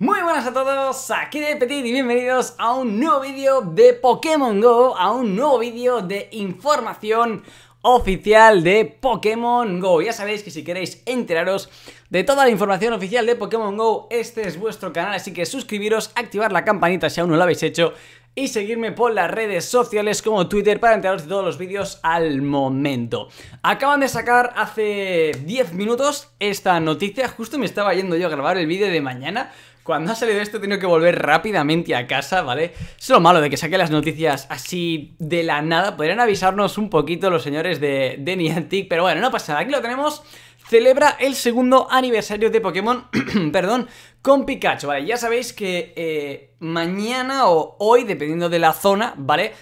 Muy buenas a todos, aquí de Petit y bienvenidos a un nuevo vídeo de Pokémon GO, a un nuevo vídeo de información oficial de Pokémon GO. Ya sabéis que si queréis enteraros de toda la información oficial de Pokémon GO, este es vuestro canal, así que suscribiros, activar la campanita si aún no lo habéis hecho y seguirme por las redes sociales como Twitter para enteraros de todos los vídeos al momento. Acaban de sacar hace 10 minutos esta noticia, justo me estaba yendo yo a grabar el vídeo de mañana, cuando ha salido esto he que volver rápidamente a casa, ¿vale? Es lo malo de que saque las noticias así de la nada. Podrían avisarnos un poquito los señores de, Niantic, pero bueno, no pasa nada. Aquí lo tenemos celebra el segundo aniversario de Pokémon, perdón, con Pikachu, ¿vale? Ya sabéis que eh, mañana o hoy, dependiendo de la zona, ¿vale?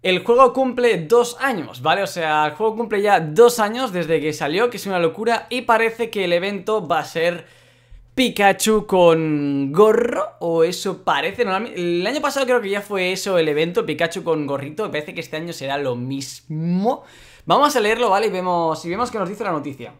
El juego cumple dos años, ¿vale? O sea, el juego cumple ya dos años desde que salió, que es una locura, y parece que el evento va a ser Pikachu con gorro, o eso parece. el año pasado creo que ya fue eso el evento, Pikachu con gorrito. parece que este año será lo mismo. Vamos a leerlo, ¿vale? Y vemos, y vemos qué nos dice la noticia.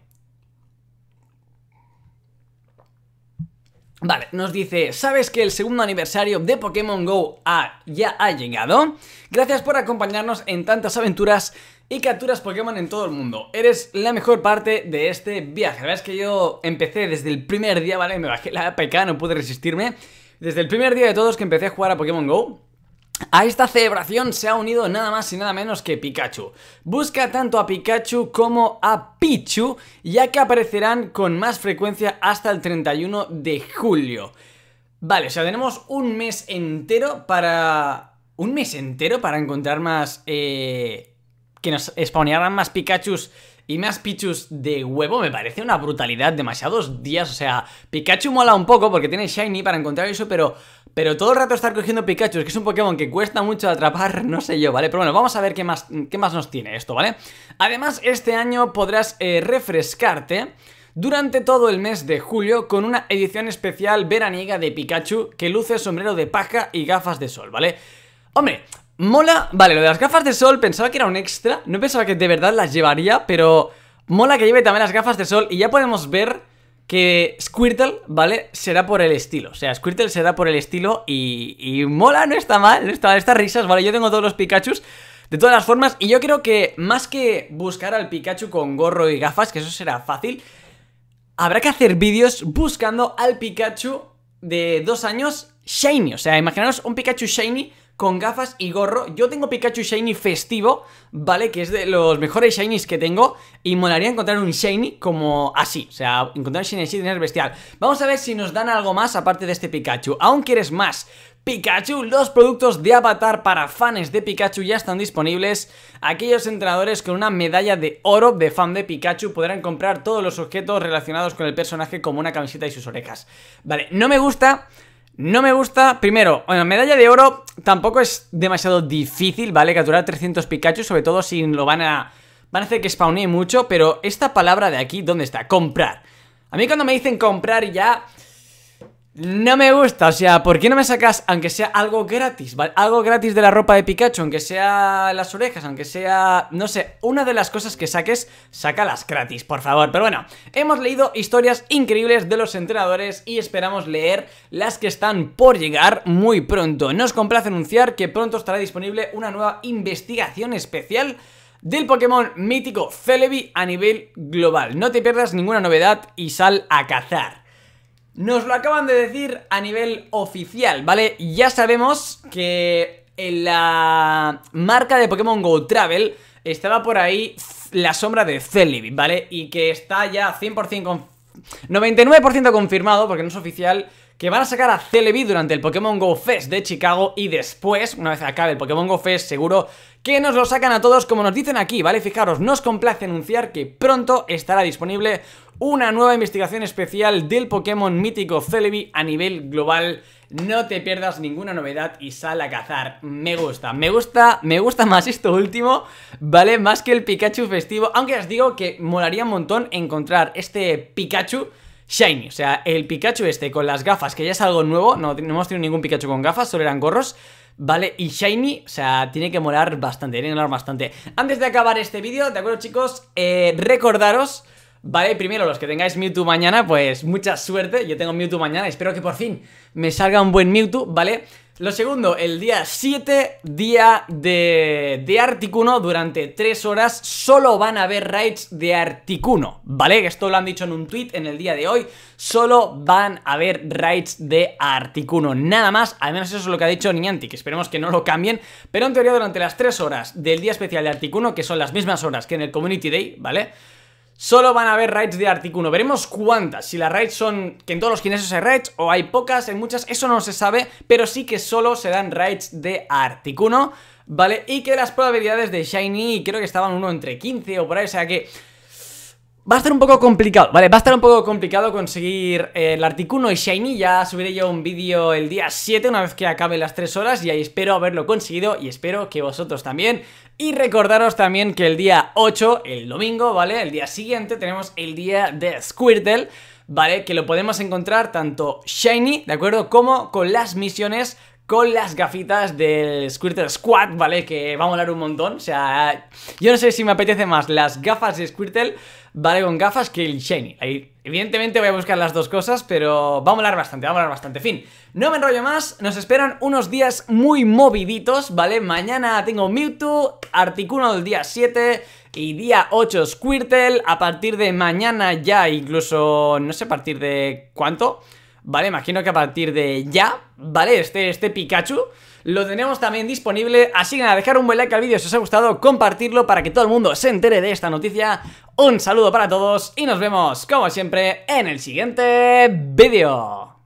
Vale, nos dice, ¿sabes que el segundo aniversario de Pokémon Go ya ha llegado? Gracias por acompañarnos en tantas aventuras y capturas Pokémon en todo el mundo. Eres la mejor parte de este viaje. La verdad es que yo empecé desde el primer día, ¿vale? Me bajé la APK, no pude resistirme. Desde el primer día de todos que empecé a jugar a Pokémon GO, a esta celebración se ha unido nada más y nada menos que Pikachu. Busca tanto a Pikachu como a Pichu, ya que aparecerán con más frecuencia hasta el 31 de julio. Vale, o sea, tenemos un mes entero para... Un mes entero para encontrar más eh, que nos spawnearan más Pikachus y más Pichus de huevo me parece una brutalidad, demasiados días, o sea, Pikachu mola un poco porque tiene Shiny para encontrar eso, pero, pero todo el rato estar cogiendo Pikachu, que es un Pokémon que cuesta mucho atrapar, no sé yo, ¿vale? Pero bueno, vamos a ver qué más, qué más nos tiene esto, ¿vale? Además, este año podrás eh, refrescarte durante todo el mes de julio con una edición especial veraniega de Pikachu que luce sombrero de paja y gafas de sol, ¿vale? Hombre, Mola, vale, lo de las gafas de sol pensaba que era un extra No pensaba que de verdad las llevaría, pero... Mola que lleve también las gafas de sol y ya podemos ver que Squirtle, ¿vale? Será por el estilo. O sea, Squirtle será por el estilo y, y mola, no está mal, no está mal. Estas risas, ¿vale? Yo tengo todos los Pikachu. De todas las formas, y yo creo que más que buscar al Pikachu con gorro y gafas, que eso será fácil, habrá que hacer vídeos buscando al Pikachu de dos años shiny. O sea, imaginaros un Pikachu shiny con gafas y gorro. Yo tengo Pikachu Shiny festivo, ¿vale? Que es de los mejores Shinies que tengo. Y molaría encontrar un Shiny como así. O sea, encontrar un Shiny así es bestial. Vamos a ver si nos dan algo más aparte de este Pikachu. ¿Aún quieres más? Pikachu, los productos de Avatar para fans de Pikachu ya están disponibles. Aquellos entrenadores con una medalla de oro de fan de Pikachu podrán comprar todos los objetos relacionados con el personaje como una camiseta y sus orejas. Vale, no me gusta no me gusta, primero, bueno, medalla de oro tampoco es demasiado difícil, ¿vale? Capturar 300 Pikachu, sobre todo si lo van a... Van a hacer que spawnee mucho, pero esta palabra de aquí, ¿dónde está? Comprar. A mí cuando me dicen comprar ya... No me gusta, o sea, ¿por qué no me sacas, aunque sea algo gratis, ¿vale? Algo gratis de la ropa de Pikachu, aunque sea las orejas, aunque sea, no sé, una de las cosas que saques, sácalas gratis, por favor. Pero bueno, hemos leído historias increíbles de los entrenadores y esperamos leer las que están por llegar muy pronto. Nos complace anunciar que pronto estará disponible una nueva investigación especial del Pokémon mítico Celebi a nivel global. No te pierdas ninguna novedad y sal a cazar. Nos lo acaban de decir a nivel oficial, ¿vale? Ya sabemos que en la marca de Pokémon Go Travel estaba por ahí la sombra de Celebi, ¿vale? Y que está ya 100% 99% confirmado, porque no es oficial, que van a sacar a Celebi durante el Pokémon Go Fest de Chicago y después, una vez acabe el Pokémon Go Fest, seguro que nos lo sacan a todos como nos dicen aquí, ¿vale? Fijaros, nos complace anunciar que pronto estará disponible una nueva investigación especial del Pokémon mítico Celebi a nivel global. No te pierdas ninguna novedad y sal a cazar. Me gusta, me gusta, me gusta más esto último, ¿vale? Más que el Pikachu festivo. Aunque os digo que molaría un montón encontrar este Pikachu Shiny. O sea, el Pikachu este con las gafas, que ya es algo nuevo. No, hemos tenido ningún Pikachu con gafas, solo eran gorros. ¿vale? Y Shiny, o sea, tiene que molar bastante, tiene que molar bastante. Antes de acabar este vídeo, ¿de acuerdo chicos? Eh, recordaros ¿vale? Primero, los que tengáis Mewtwo mañana, pues mucha suerte, yo tengo Mewtwo mañana, espero que por fin me salga un buen Mewtwo, ¿vale? Lo segundo, el día 7, día de, de Articuno, durante 3 horas solo van a haber raids de Articuno, ¿vale? Esto lo han dicho en un tweet en el día de hoy, solo van a haber raids de Articuno, nada más, al menos eso es lo que ha dicho Niantic, esperemos que no lo cambien, pero en teoría durante las 3 horas del día especial de Articuno, que son las mismas horas que en el Community Day, ¿vale? solo van a haber raids de Articuno. Veremos cuántas, si las raids son que en todos los gimnasios hay raids o hay pocas, en muchas, eso no se sabe, pero sí que solo se dan raids de Articuno. ¿vale? Y que las probabilidades de Shiny creo que estaban uno entre 15 o por ahí, o sea que Va a estar un poco complicado, vale, va a estar un poco complicado conseguir eh, el Articuno y Shiny Ya subiré yo un vídeo el día 7 una vez que acabe las 3 horas Y ahí espero haberlo conseguido y espero que vosotros también Y recordaros también que el día 8, el domingo, vale, el día siguiente tenemos el día de Squirtle ¿vale? Que lo podemos encontrar tanto Shiny, ¿de acuerdo? Como con las misiones con las gafitas del Squirtle Squad, ¿vale? Que va a molar un montón, o sea, yo no sé si me apetece más las gafas de Squirtle, ¿vale? Con gafas que el Shiny. Ahí, evidentemente voy a buscar las dos cosas, pero va a molar bastante, va a molar bastante. Fin, no me enrollo más, nos esperan unos días muy moviditos, ¿vale? Mañana tengo Mewtwo, Articuno del día 7 y día 8 Squirtle, a partir de mañana ya, incluso, no sé a partir de cuánto... ¿vale? Imagino que a partir de ya, ¿vale? Este, este Pikachu lo tenemos también disponible, así que nada, dejar un buen like al vídeo si os ha gustado, compartirlo para que todo el mundo se entere de esta noticia. Un saludo para todos y nos vemos, como siempre, en el siguiente vídeo.